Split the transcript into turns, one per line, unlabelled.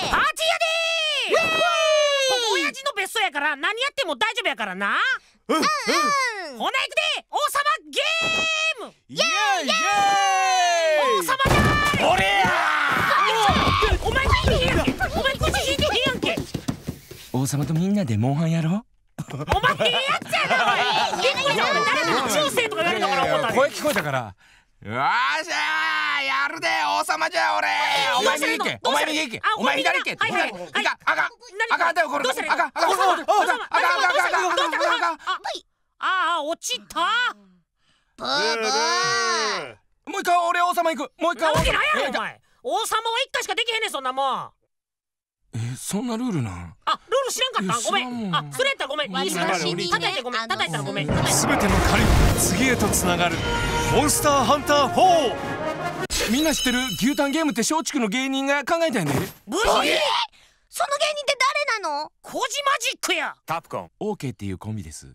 アーチやでここ親父の別荘やから何やっても大丈夫やからなうんうんほな行くで王様ゲームイエーイイエーイ王様だー俺やーお前聞いてお前口引いてへんやんけ王様とみんなでモンハンやろお前ええやつやなお前結構誰か中世とか言われたから思った声聞こえたからよっしゃーやるで王様じゃ俺お前右行けお前右行けお前左行け左行け赤赤赤だよこれ赤赤赤赤赤赤赤赤赤赤ああ落ちたブーブーもう一回俺王様行くもう一回王様やろお前王様は一回しかできへんねんそんなもんえそんなルールなあルール知らんかったごめんあそれやったらごめんす叩いてごめん叩いたらごめんすべての狩り次へとつながるモンスターハンター4みんな知ってる牛タンゲームって松竹の芸人が考えたよねブリその芸人って誰なのコジマジックやタプコンオーケーっていうコンビです